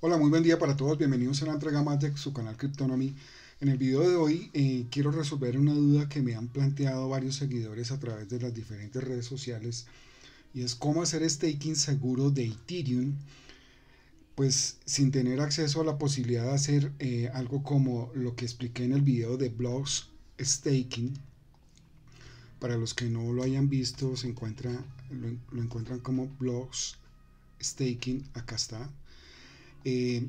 Hola, muy buen día para todos. Bienvenidos a la entrega más de su canal Cryptonomy. En el video de hoy eh, quiero resolver una duda que me han planteado varios seguidores a través de las diferentes redes sociales y es cómo hacer staking seguro de Ethereum pues sin tener acceso a la posibilidad de hacer eh, algo como lo que expliqué en el video de blogs staking para los que no lo hayan visto se encuentra lo encuentran como blogs staking acá está eh,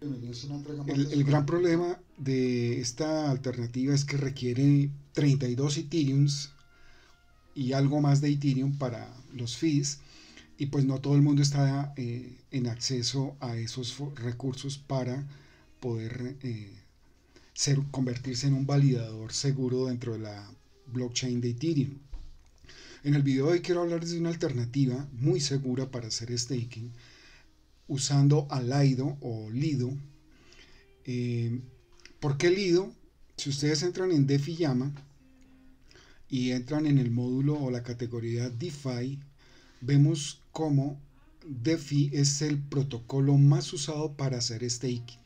el, gran problema de esta alternativa es que requiere 32 Ethereums y algo más de Ethereum para los fees y pues no todo el mundo está eh, en acceso a esos recursos para poder eh, ser, convertirse en un validador seguro dentro de la blockchain de Ethereum. En el video de hoy quiero hablarles de una alternativa muy segura para hacer staking usando a o Lido. Eh, ¿Por qué Lido? Si ustedes entran en DeFi Llama y entran en el módulo o la categoría DeFi, vemos cómo DeFi es el protocolo más usado para hacer staking.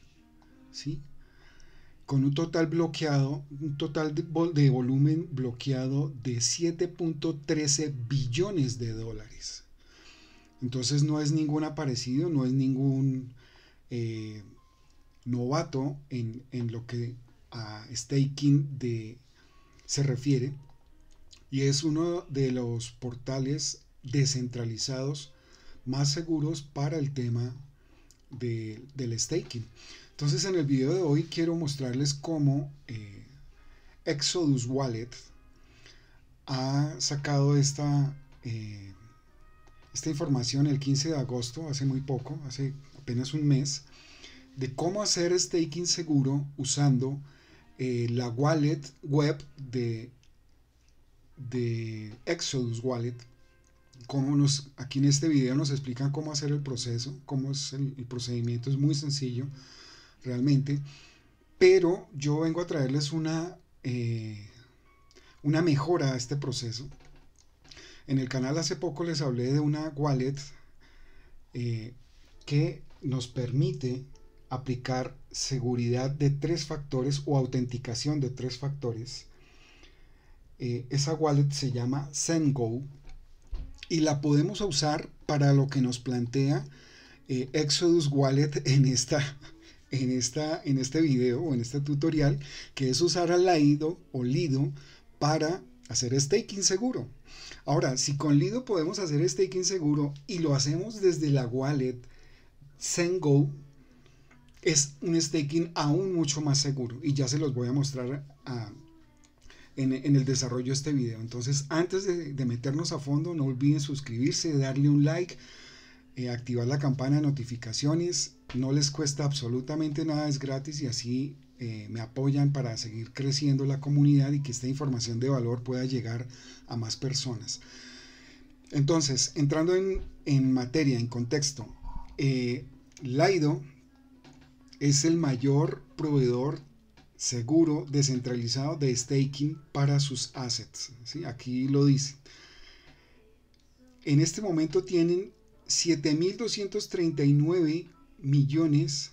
Con un total bloqueado, un total de volumen bloqueado de 7.13 billones de dólares. Entonces no es ningún aparecido, no es ningún eh, novato en, lo que a staking de, se refiere. Y es uno de los portales descentralizados más seguros para el tema de, del staking. Entonces en el video de hoy quiero mostrarles cómo eh, Exodus Wallet ha sacado esta eh, esta información el 15 de agosto, hace muy poco, hace apenas un mes, de cómo hacer staking seguro usando eh, la wallet web de, Exodus Wallet. como nos, aquí en este video nos explican cómo hacer el proceso, cómo es el, procedimiento, es muy sencillo realmente, pero yo vengo a traerles una, eh, una mejora a este proceso en el canal hace poco les hablé de una wallet eh, que nos permite aplicar seguridad de tres factores o autenticación de tres factores. Eh, esa wallet se llama ZenGo y la podemos usar para lo que nos plantea eh, Exodus Wallet en esta, en, esta, en este video o en este tutorial, que es usar a laido o Lido para hacer staking seguro. Ahora, si con Lido podemos hacer staking seguro y lo hacemos desde la wallet Zengo, es un staking aún mucho más seguro y ya se los voy a mostrar en, el desarrollo de este video. Entonces, antes de, meternos a fondo, no olviden suscribirse, darle un like, eh, activar la campana de notificaciones. No les cuesta absolutamente nada, es gratis y así eh, me apoyan para seguir creciendo la comunidad y que esta información de valor pueda llegar a más personas. Entonces, entrando en, materia, en contexto, eh, Laido es el mayor proveedor seguro descentralizado de staking para sus assets. Aquí lo dice. En este momento tienen 7.239 millones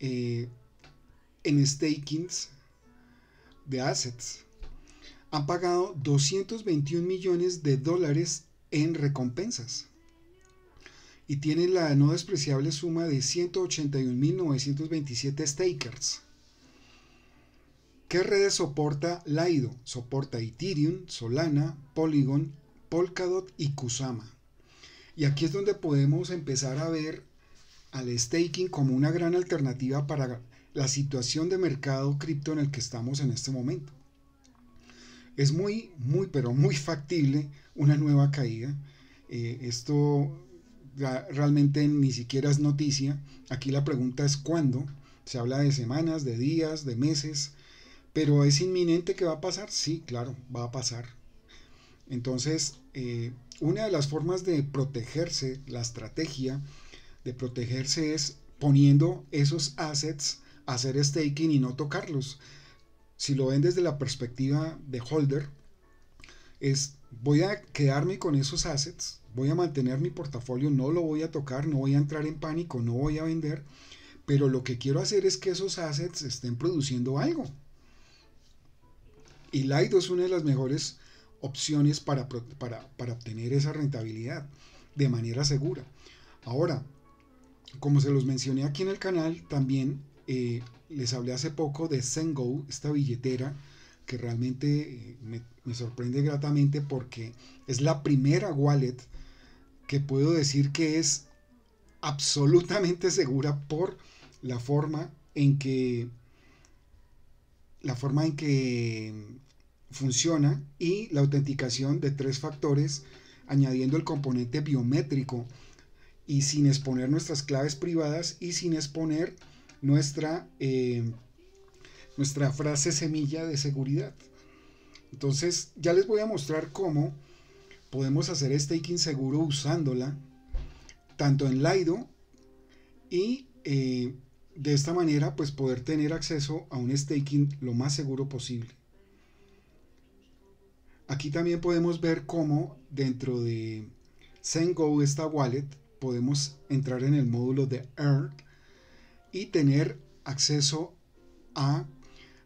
eh, en stakings de assets. Han pagado 221 millones de dólares en recompensas y tienen la no despreciable suma de 181.927 stakers. ¿Qué redes soporta Lido? Soporta Ethereum, Solana, Polygon, Polkadot y Kusama. Y aquí es donde podemos empezar a ver al staking como una gran alternativa para la situación de mercado cripto en el que estamos en este momento. Es muy, muy, pero muy factible una nueva caída. Eh, esto realmente ni siquiera es noticia. Aquí la pregunta es cuándo. Se habla de semanas, de días, de meses. Pero es inminente que va a pasar. Sí, claro, va a pasar. Entonces, eh, una de las formas de protegerse, la estrategia de protegerse es poniendo esos assets hacer staking y no tocarlos. Si lo ven desde la perspectiva de holder, es voy a quedarme con esos assets, voy a mantener mi portafolio, no lo voy a tocar, no voy a entrar en pánico, no voy a vender, pero lo que quiero hacer es que esos assets estén produciendo algo. Y Lido es una de las mejores opciones para, para, para obtener esa rentabilidad de manera segura. Ahora, como se los mencioné aquí en el canal, también eh, les hablé hace poco de Zengo, esta billetera que realmente eh, me, me, sorprende gratamente porque es la primera wallet que puedo decir que es absolutamente segura por la forma en que la forma en que funciona y la autenticación de tres factores añadiendo el componente biométrico y sin exponer nuestras claves privadas y sin exponer nuestra, eh, nuestra frase semilla de seguridad. Entonces, ya les voy a mostrar cómo podemos hacer staking este seguro usándola tanto en Lido y eh, de esta manera pues poder tener acceso a un staking lo más seguro posible. Aquí también podemos ver cómo dentro de ZenGo, esta wallet, podemos entrar en el módulo de erc y tener acceso a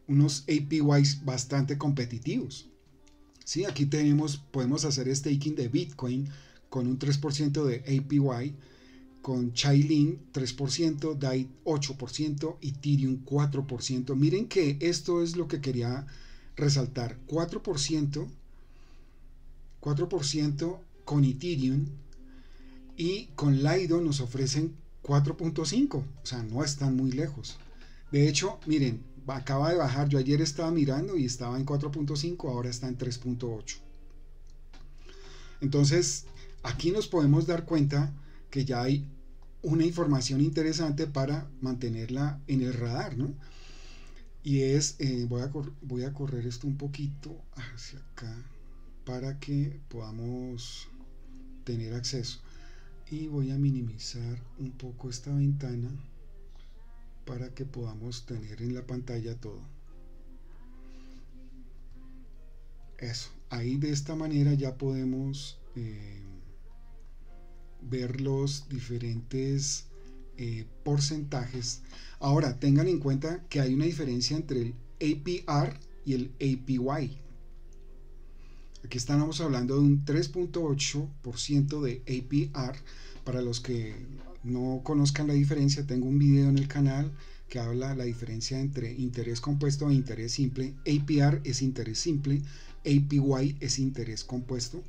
unos APYs bastante competitivos. Sí, aquí tenemos, podemos hacer staking de Bitcoin con un 3% de APY, con Chainlink 3%, DAI 8%, Ethereum 4%. Miren que esto es lo que quería resaltar. 4%, 4% con Ethereum y con Lido nos ofrecen 4.5, o sea, no están muy lejos. De hecho, miren, acaba de bajar, yo ayer estaba mirando y estaba en 4.5, ahora está en 3.8. Entonces, aquí nos podemos dar cuenta que ya hay una información interesante para mantenerla en el radar, ¿no? Y es, eh, voy, a voy a correr esto un poquito hacia acá para que podamos tener acceso y voy a minimizar un poco esta ventana para que podamos tener en la pantalla todo eso ahí de esta manera ya podemos eh, ver los diferentes eh, porcentajes ahora tengan en cuenta que hay una diferencia entre el APR y el APY Aquí estamos hablando de un 3.8% de APR. Para los que no conozcan la diferencia, tengo un video en el canal que habla la diferencia entre interés compuesto e interés simple. APR es interés simple, APY es interés compuesto.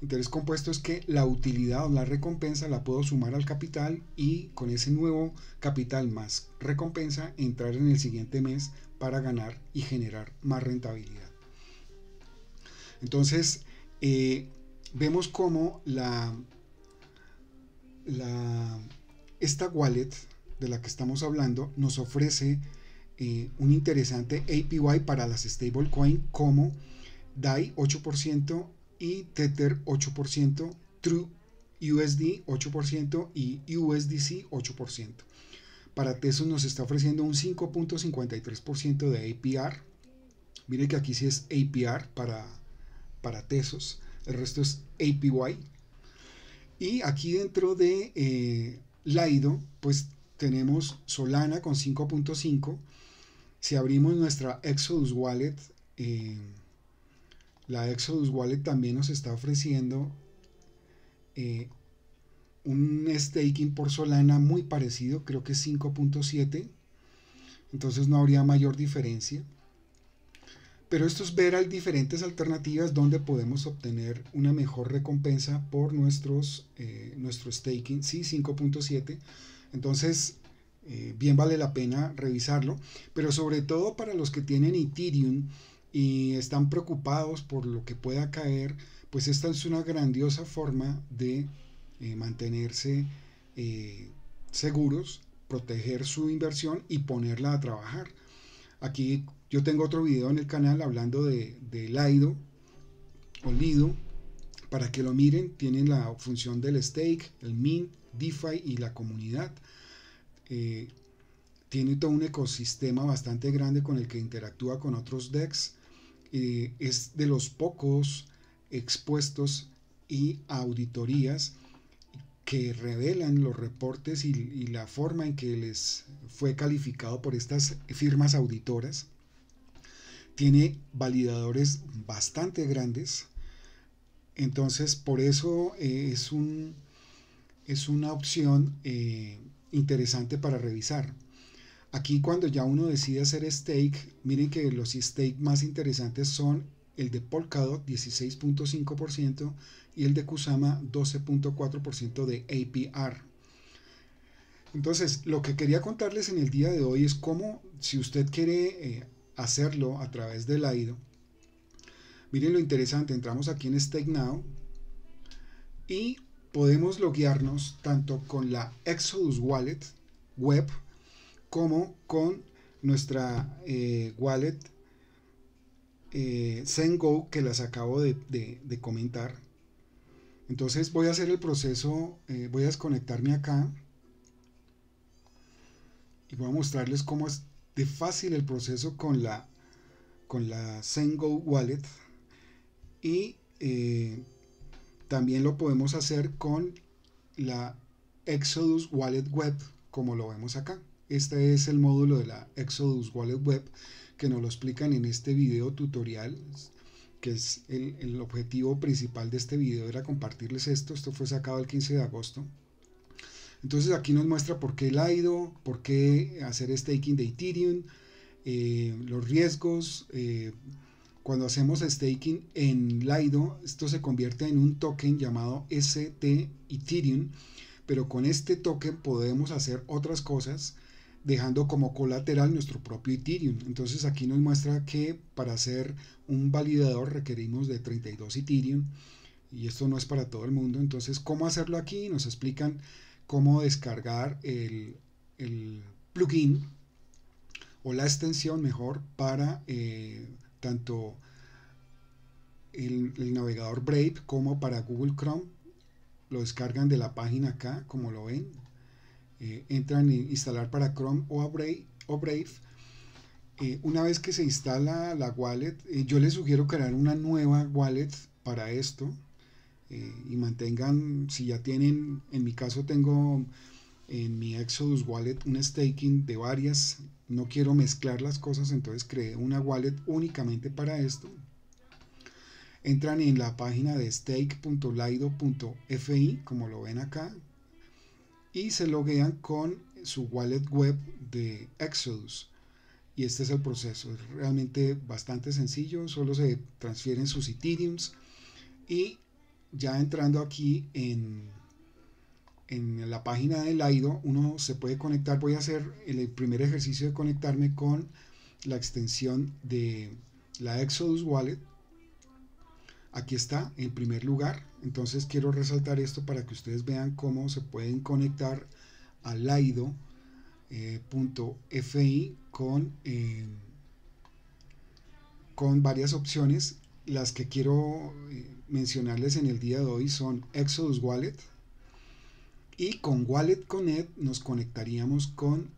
Interés compuesto es que la utilidad o la recompensa la puedo sumar al capital y con ese nuevo capital más recompensa entrar en el siguiente mes para ganar y generar más rentabilidad. Entonces, eh, vemos cómo la, esta wallet de la que estamos hablando nos ofrece eh, un interesante APY para las stablecoin como DAI 8% y Tether 8%, True USD 8% y USDC 8%. Para Tesos nos está ofreciendo un 5.53% de APR. Mire que aquí sí es APR para para Tesos, el resto es APY. Y aquí dentro de eh, Laido, pues tenemos Solana con 5.5. Si abrimos nuestra Exodus Wallet, eh, la Exodus Wallet también nos está ofreciendo eh, un staking por Solana muy parecido, creo que 5.7. Entonces no habría mayor diferencia pero esto es ver diferentes alternativas donde podemos obtener una mejor recompensa por nuestros, eh, nuestro staking, sí, 5.7. Entonces, eh, bien vale la pena revisarlo, pero sobre todo para los que tienen Ethereum y están preocupados por lo que pueda caer, pues esta es una grandiosa forma de eh, mantenerse seguros, proteger su inversión y ponerla a trabajar. Aquí yo tengo otro video en el canal hablando de, de Lido o Para que lo miren, tienen la función del stake, el mint, DeFi y la comunidad. Eh, tiene todo un ecosistema bastante grande con el que interactúa con otros Decks eh, es de los pocos expuestos y auditorías que revelan los reportes y, y, la forma en que les fue calificado por estas firmas auditoras tiene validadores bastante grandes. Entonces, por eso eh, es, un, es una opción eh, interesante para revisar. Aquí cuando ya uno decide hacer stake, miren que los stake más interesantes son el de Polkadot 16.5% y el de Kusama 12.4% de APR. Entonces, lo que quería contarles en el día de hoy es cómo, si usted quiere eh, hacerlo a través del IDO. Miren lo interesante, entramos aquí en Stake Now y podemos loguearnos tanto con la Exodus Wallet web como con nuestra eh, wallet eh, Zengo que las acabo de, comentar. Entonces voy a hacer el proceso, eh, voy a desconectarme acá y voy a mostrarles cómo es, de fácil el proceso con la, con la Zengo Wallet y eh, también lo podemos hacer con la Exodus Wallet Web, como lo vemos acá. Este es el módulo de la Exodus Wallet Web que nos lo explican en este video tutorial, que es el, el objetivo principal de este video, era compartirles esto. Esto fue sacado el 15 de agosto. Entonces aquí nos muestra por qué el por qué hacer staking de Ethereum, eh, los riesgos. Eh, cuando hacemos staking en Lido, esto se convierte en un token llamado ST Ethereum, pero con este token podemos hacer otras cosas dejando como colateral nuestro propio Ethereum. Entonces aquí nos muestra que para hacer un validador requerimos de 32 Ethereum y esto no es para todo el mundo. Entonces, ¿cómo hacerlo aquí? Nos explican cómo descargar el, plugin o la extensión mejor para eh, tanto el, navegador Brave como para Google Chrome. Lo descargan de la página acá, como lo ven. Eh, entran en instalar para Chrome o, Brave, eh, una vez que se instala la wallet, yo les sugiero crear una nueva wallet para esto. Eh, y mantengan, si ya tienen, en mi caso tengo en mi Exodus Wallet un staking de varias, no quiero mezclar las cosas, entonces creé una wallet únicamente para esto. Entran en la página de stake.laido.fi como lo ven acá, y se loguean con su wallet web de Exodus. Y este es el proceso, es realmente bastante sencillo, solo se transfieren sus Ethereums y ya entrando aquí en, en la página de ido uno se puede conectar. Voy a hacer el primer ejercicio de conectarme con la extensión de la Exodus Wallet. Aquí está, en primer lugar. Entonces quiero resaltar esto para que ustedes vean cómo se pueden conectar a Laido.fi eh, con, eh, con varias opciones. Las que quiero... Eh, mencionarles en el día de hoy son Exodus Wallet y con Wallet Connect nos conectaríamos con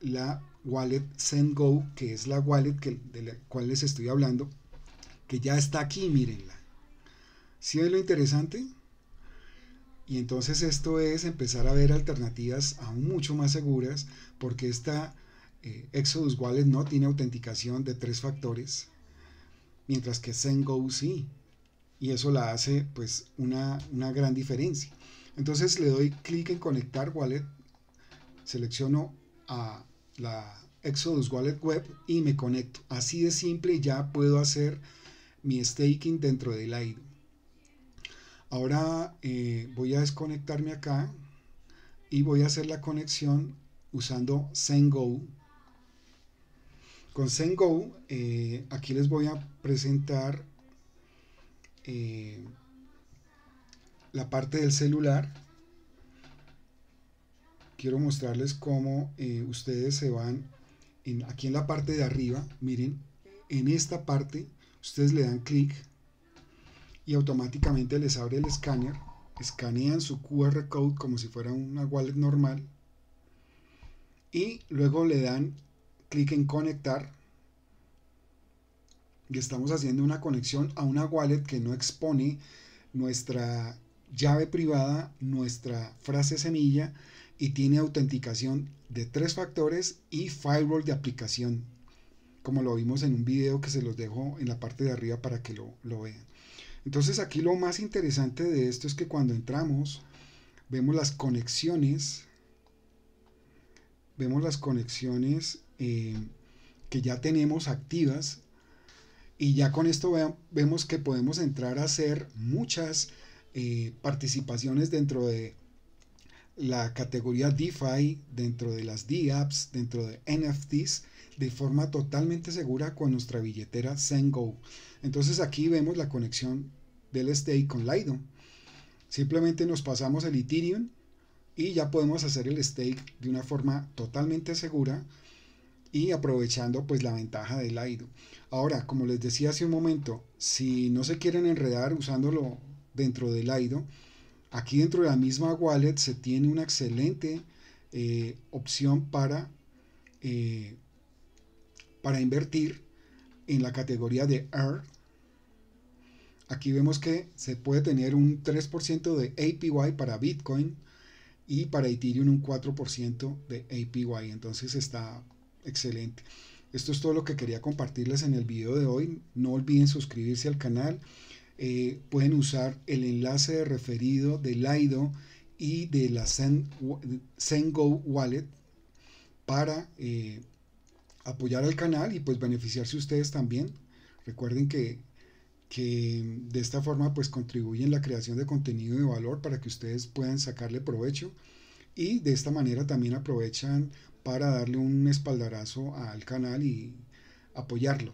la wallet SendGo, que es la wallet que, de la cual les estoy hablando, que ya está aquí, mírenla. si es lo interesante? Y entonces esto es empezar a ver alternativas aún mucho más seguras, porque esta eh, Exodus Wallet no tiene autenticación de tres factores, mientras que SendGo sí y eso la hace pues una, gran diferencia. Entonces le doy clic en conectar wallet, selecciono a la Exodus Wallet Web y me conecto. Así de simple ya puedo hacer mi staking dentro del aire. Ahora eh, voy a desconectarme acá y voy a hacer la conexión usando ZenGo. Con ZenGo, eh, aquí les voy a presentar eh, la parte del celular, quiero mostrarles cómo eh, ustedes se van aquí en la parte de arriba, miren, en esta parte ustedes le dan clic y automáticamente les abre el escáner, escanean su QR code como si fuera una wallet normal y luego le dan clic en conectar y estamos haciendo una conexión a una wallet que no expone nuestra llave privada, nuestra frase semilla y tiene autenticación de tres factores y firewall de aplicación, como lo vimos en un video que se los dejo en la parte de arriba para que lo, vean. Entonces aquí lo más interesante de esto es que cuando entramos vemos las conexiones, vemos las conexiones eh, que ya tenemos activas y ya con esto vemos que podemos entrar a hacer muchas eh, participaciones dentro de la categoría DeFi, dentro de las DApps, dentro de NFTs, de forma totalmente segura con nuestra billetera ZenGo. Entonces aquí vemos la conexión del stake con Lido. Simplemente nos pasamos el Ethereum y ya podemos hacer el stake de una forma totalmente segura y aprovechando pues la ventaja del IDO. Ahora, como les decía hace un momento, si no se quieren enredar usándolo dentro del IDO. aquí dentro de la misma wallet se tiene una excelente eh, opción para, eh, para invertir en la categoría de R. Aquí vemos que se puede tener un 3% de APY para Bitcoin y para Ethereum un 4% de APY. Entonces está Excelente. Esto es todo lo que quería compartirles en el video de hoy. No olviden suscribirse al canal. Eh, pueden usar el enlace de referido de Lido y de la send ZenGo Wallet para eh, apoyar al canal y pues beneficiarse ustedes también. Recuerden que, que de esta forma pues contribuyen la creación de contenido de valor para que ustedes puedan sacarle provecho y de esta manera también aprovechan para darle un espaldarazo al canal y apoyarlo.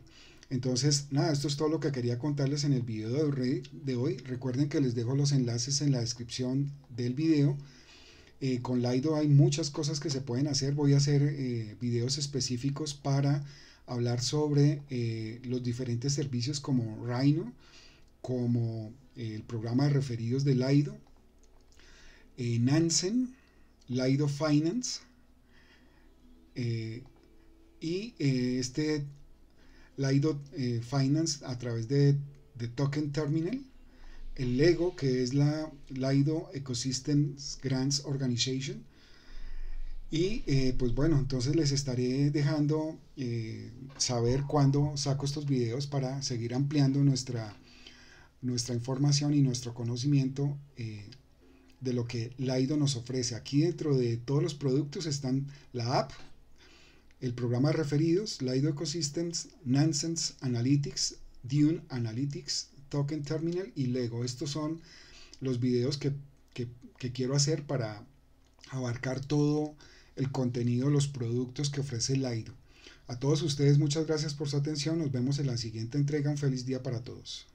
Entonces, nada, esto es todo lo que quería contarles en el video de hoy. Recuerden que les dejo los enlaces en la descripción del video. Eh, con Laido hay muchas cosas que se pueden hacer. Voy a hacer eh, videos específicos para hablar sobre eh, los diferentes servicios como Rhino, como el programa de referidos de Laido, Nansen, Laido Finance, eh, y eh, este Lido eh, Finance a través de, Token Terminal, el LEGO, que es la Lido Ecosystems Grants Organization. Y pues bueno, entonces les estaré dejando saber cuándo saco estos videos para seguir ampliando nuestra, nuestra información y nuestro conocimiento de lo que Lido nos ofrece. Aquí dentro de todos los productos están la app, el programa referidos, Lido Ecosystems, Nansense Analytics, Dune Analytics, Token Terminal y Lego. Estos son los videos que, quiero hacer para abarcar todo el contenido, los productos que ofrece Lido. A todos ustedes muchas gracias por su atención. Nos vemos en la siguiente entrega. Un feliz día para todos.